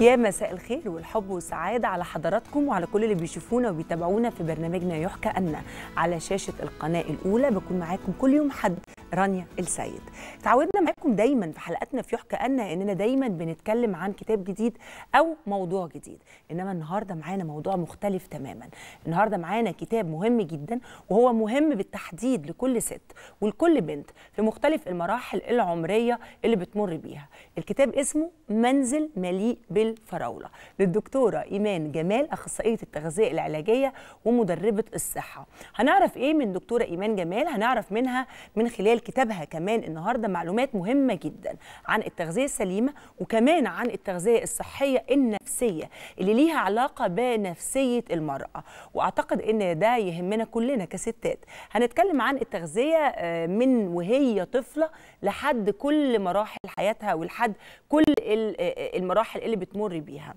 يا مساء الخير والحب والسعادة على حضراتكم وعلى كل اللي بيشوفونا وبيتابعونا في برنامجنا يحكى أن على شاشة القناة الأولى بكون معاكم كل يوم حد رانيا السيد تعودنا معاكم دايما في حلقاتنا في يحكى أنا أننا دايما بنتكلم عن كتاب جديد أو موضوع جديد إنما النهاردة معانا موضوع مختلف تماما النهاردة معانا كتاب مهم جدا وهو مهم بالتحديد لكل ست ولكل بنت في مختلف المراحل العمرية اللي بتمر بيها الكتاب اسمه منزل مليء بالفراولة للدكتورة إيمان جمال أخصائية التغذية العلاجية ومدربة الصحة هنعرف إيه من دكتورة إيمان جمال هنعرف منها من خلال كتابها كمان النهارده معلومات مهمه جدا عن التغذيه السليمه وكمان عن التغذيه الصحيه النفسيه اللي ليها علاقه بنفسيه المراه واعتقد ان ده يهمنا كلنا كستات هنتكلم عن التغذيه آه، من وهي طفله لحد كل مراحل حياتها ولحد كل آه، آه، المراحل اللي بتمر بيها